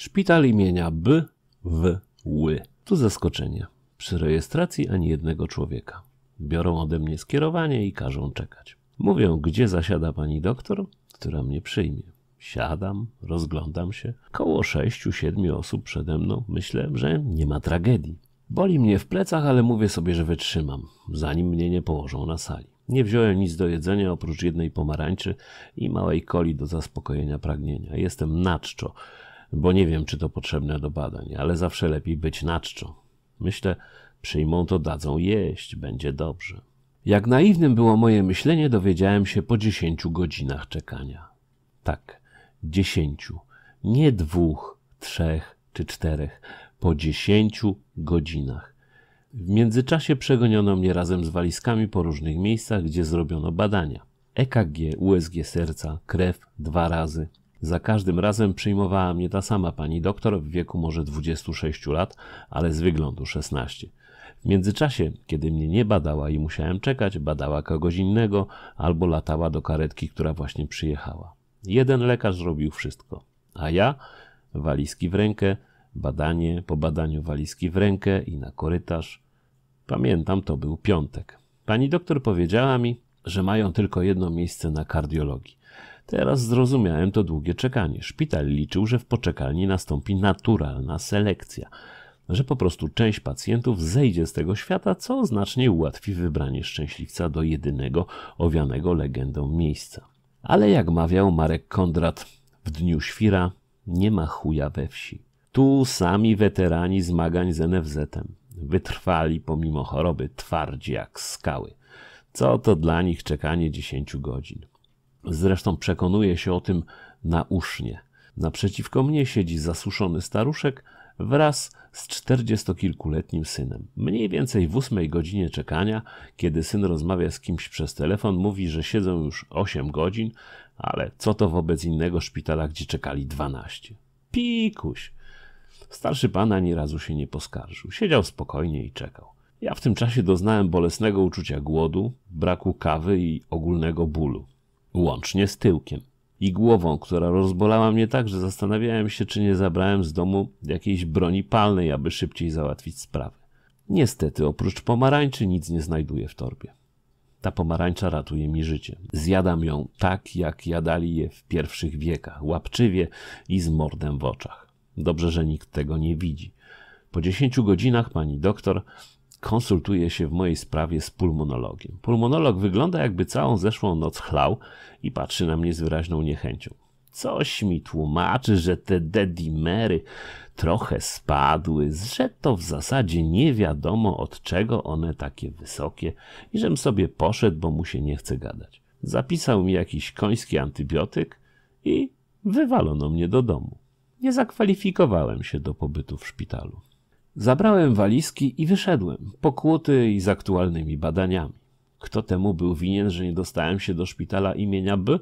Szpital imienia B w Ły. Tu zaskoczenie. Przy rejestracji ani jednego człowieka. Biorą ode mnie skierowanie i każą czekać. Mówią, gdzie zasiada pani doktor, która mnie przyjmie. Siadam, rozglądam się. Koło sześciu, siedmiu osób przede mną. Myślę, że nie ma tragedii. Boli mnie w plecach, ale mówię sobie, że wytrzymam, zanim mnie nie położą na sali. Nie wziąłem nic do jedzenia oprócz jednej pomarańczy i małej coli do zaspokojenia pragnienia. Jestem naczczo bo nie wiem, czy to potrzebne do badań, ale zawsze lepiej być na czczo. Myślę, przyjmą to, dadzą jeść, będzie dobrze. Jak naiwnym było moje myślenie, dowiedziałem się po dziesięciu godzinach czekania. Tak, dziesięciu, nie dwóch, trzech czy czterech, po dziesięciu godzinach. W międzyczasie przegoniono mnie razem z walizkami po różnych miejscach, gdzie zrobiono badania. EKG, USG serca, krew dwa razy, za każdym razem przyjmowała mnie ta sama pani doktor w wieku może 26 lat, ale z wyglądu 16. W międzyczasie, kiedy mnie nie badała i musiałem czekać, badała kogoś innego albo latała do karetki, która właśnie przyjechała. Jeden lekarz robił wszystko, a ja walizki w rękę, badanie, po badaniu walizki w rękę i na korytarz. Pamiętam, to był piątek. Pani doktor powiedziała mi, że mają tylko jedno miejsce na kardiologii. Teraz zrozumiałem to długie czekanie. Szpital liczył, że w poczekalni nastąpi naturalna selekcja, że po prostu część pacjentów zejdzie z tego świata, co znacznie ułatwi wybranie szczęśliwca do jedynego owianego legendą miejsca. Ale jak mawiał Marek Kondrat, w dniu świra nie ma chuja we wsi. Tu sami weterani zmagań z NFZ-em. Wytrwali pomimo choroby twardzi jak skały. Co to dla nich czekanie 10 godzin? Zresztą przekonuje się o tym nausznie. Naprzeciwko mnie siedzi zasuszony staruszek wraz z czterdziestokilkuletnim synem. Mniej więcej w ósmej godzinie czekania, kiedy syn rozmawia z kimś przez telefon, mówi, że siedzą już 8 godzin, ale co to wobec innego szpitala, gdzie czekali 12. Pikuś! Starszy pan ani razu się nie poskarżył. Siedział spokojnie i czekał. Ja w tym czasie doznałem bolesnego uczucia głodu, braku kawy i ogólnego bólu łącznie z tyłkiem i głową, która rozbolała mnie tak, że zastanawiałem się, czy nie zabrałem z domu jakiejś broni palnej, aby szybciej załatwić sprawę. Niestety, oprócz pomarańczy nic nie znajduję w torbie. Ta pomarańcza ratuje mi życie. Zjadam ją tak, jak jadali je w pierwszych wiekach, łapczywie i z mordem w oczach. Dobrze, że nikt tego nie widzi. Po dziesięciu godzinach pani doktor Konsultuje się w mojej sprawie z pulmonologiem. Pulmonolog wygląda jakby całą zeszłą noc chlał i patrzy na mnie z wyraźną niechęcią. Coś mi tłumaczy, że te dedimery trochę spadły, że to w zasadzie nie wiadomo od czego one takie wysokie i żem sobie poszedł, bo mu się nie chce gadać. Zapisał mi jakiś koński antybiotyk i wywalono mnie do domu. Nie zakwalifikowałem się do pobytu w szpitalu. Zabrałem walizki i wyszedłem, pokłuty i z aktualnymi badaniami. Kto temu był winien, że nie dostałem się do szpitala imienia B?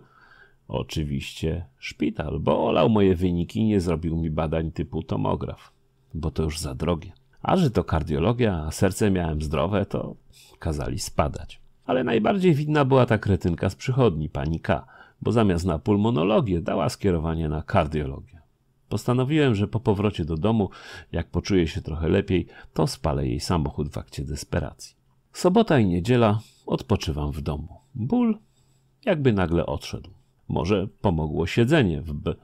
Oczywiście szpital, bo olał moje wyniki i nie zrobił mi badań typu tomograf, bo to już za drogie. A że to kardiologia, a serce miałem zdrowe, to kazali spadać. Ale najbardziej widna była ta kretynka z przychodni, pani K, bo zamiast na pulmonologię dała skierowanie na kardiologię. Postanowiłem, że po powrocie do domu, jak poczuję się trochę lepiej, to spalę jej samochód w akcie desperacji. Sobota i niedziela odpoczywam w domu. Ból jakby nagle odszedł. Może pomogło siedzenie w B.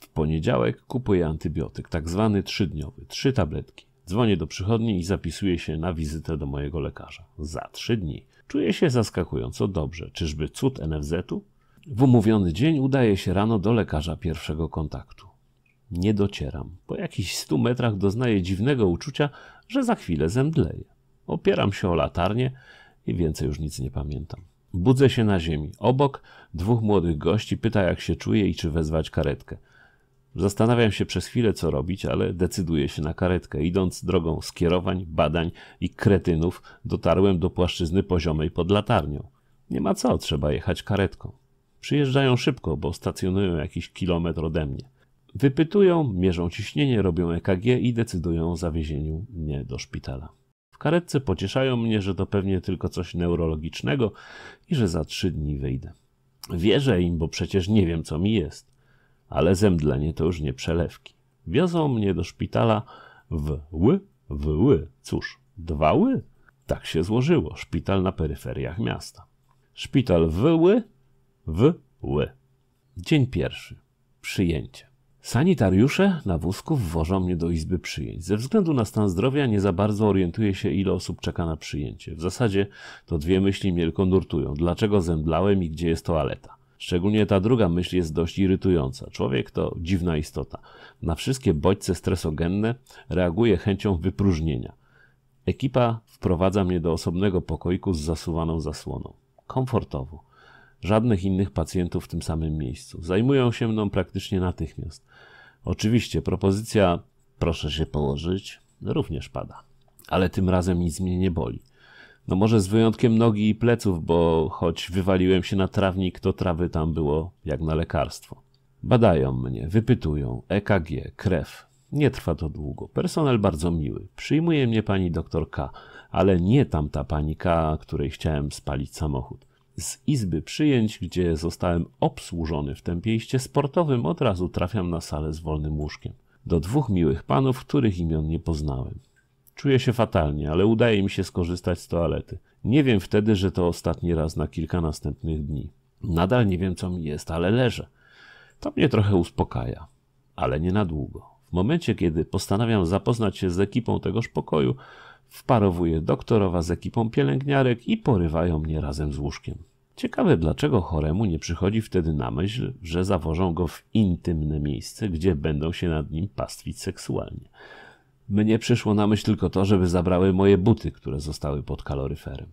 W poniedziałek kupuję antybiotyk, tak zwany trzydniowy, trzy tabletki. Dzwonię do przychodni i zapisuję się na wizytę do mojego lekarza. Za trzy dni. Czuję się zaskakująco dobrze. Czyżby cud NFZ-u? W umówiony dzień udaje się rano do lekarza pierwszego kontaktu. Nie docieram. Po jakichś stu metrach doznaję dziwnego uczucia, że za chwilę zemdleję. Opieram się o latarnię i więcej już nic nie pamiętam. Budzę się na ziemi. Obok dwóch młodych gości pyta, jak się czuję i czy wezwać karetkę. Zastanawiam się przez chwilę, co robić, ale decyduję się na karetkę. Idąc drogą skierowań, badań i kretynów, dotarłem do płaszczyzny poziomej pod latarnią. Nie ma co, trzeba jechać karetką. Przyjeżdżają szybko, bo stacjonują jakiś kilometr ode mnie. Wypytują, mierzą ciśnienie, robią EKG i decydują o zawiezieniu mnie do szpitala. W karetce pocieszają mnie, że to pewnie tylko coś neurologicznego i że za trzy dni wyjdę. Wierzę im, bo przecież nie wiem, co mi jest. Ale zemdlenie to już nie przelewki. Wiozą mnie do szpitala w ły, w ły. Cóż, dwa ły? Tak się złożyło. Szpital na peryferiach miasta. Szpital w ły, w ły. Dzień pierwszy. Przyjęcie. Sanitariusze na wózku wwożą mnie do izby przyjęć. Ze względu na stan zdrowia nie za bardzo orientuję się, ile osób czeka na przyjęcie. W zasadzie to dwie myśli mnie tylko nurtują. Dlaczego zemdlałem i gdzie jest toaleta? Szczególnie ta druga myśl jest dość irytująca. Człowiek to dziwna istota. Na wszystkie bodźce stresogenne reaguje chęcią wypróżnienia. Ekipa wprowadza mnie do osobnego pokoiku z zasuwaną zasłoną. Komfortowo żadnych innych pacjentów w tym samym miejscu. Zajmują się mną praktycznie natychmiast. Oczywiście propozycja proszę się położyć również pada, ale tym razem nic mnie nie boli. No może z wyjątkiem nogi i pleców, bo choć wywaliłem się na trawnik, to trawy tam było jak na lekarstwo. Badają mnie, wypytują, EKG, krew. Nie trwa to długo. Personel bardzo miły. Przyjmuje mnie pani doktor K, ale nie tamta pani K, której chciałem spalić samochód z izby przyjęć, gdzie zostałem obsłużony w tempieście sportowym, od razu trafiam na salę z wolnym łóżkiem. Do dwóch miłych panów, których imion nie poznałem. Czuję się fatalnie, ale udaje mi się skorzystać z toalety. Nie wiem wtedy, że to ostatni raz na kilka następnych dni. Nadal nie wiem, co mi jest, ale leżę. To mnie trochę uspokaja, ale nie na długo. W momencie, kiedy postanawiam zapoznać się z ekipą tegoż pokoju, wparowuje doktorowa z ekipą pielęgniarek i porywają mnie razem z łóżkiem. Ciekawe, dlaczego choremu nie przychodzi wtedy na myśl, że zawożą go w intymne miejsce, gdzie będą się nad nim pastwić seksualnie. Mnie przyszło na myśl tylko to, żeby zabrały moje buty, które zostały pod kaloryferem.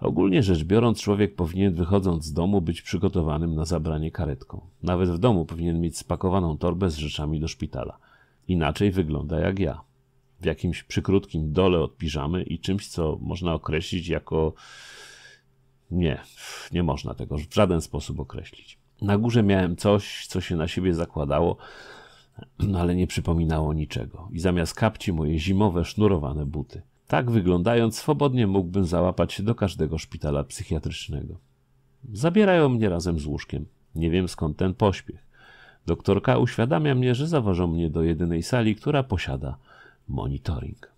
Ogólnie rzecz biorąc, człowiek powinien wychodząc z domu być przygotowanym na zabranie karetką. Nawet w domu powinien mieć spakowaną torbę z rzeczami do szpitala. Inaczej wygląda jak ja w jakimś przykrutkim dole od piżamy i czymś, co można określić jako. Nie, nie można tego w żaden sposób określić. Na górze miałem coś, co się na siebie zakładało, no ale nie przypominało niczego. I zamiast kapci moje zimowe, sznurowane buty. Tak wyglądając, swobodnie mógłbym załapać się do każdego szpitala psychiatrycznego. Zabierają mnie razem z łóżkiem. Nie wiem skąd ten pośpiech. Doktorka uświadamia mnie, że zawożą mnie do jedynej sali, która posiada monitoring.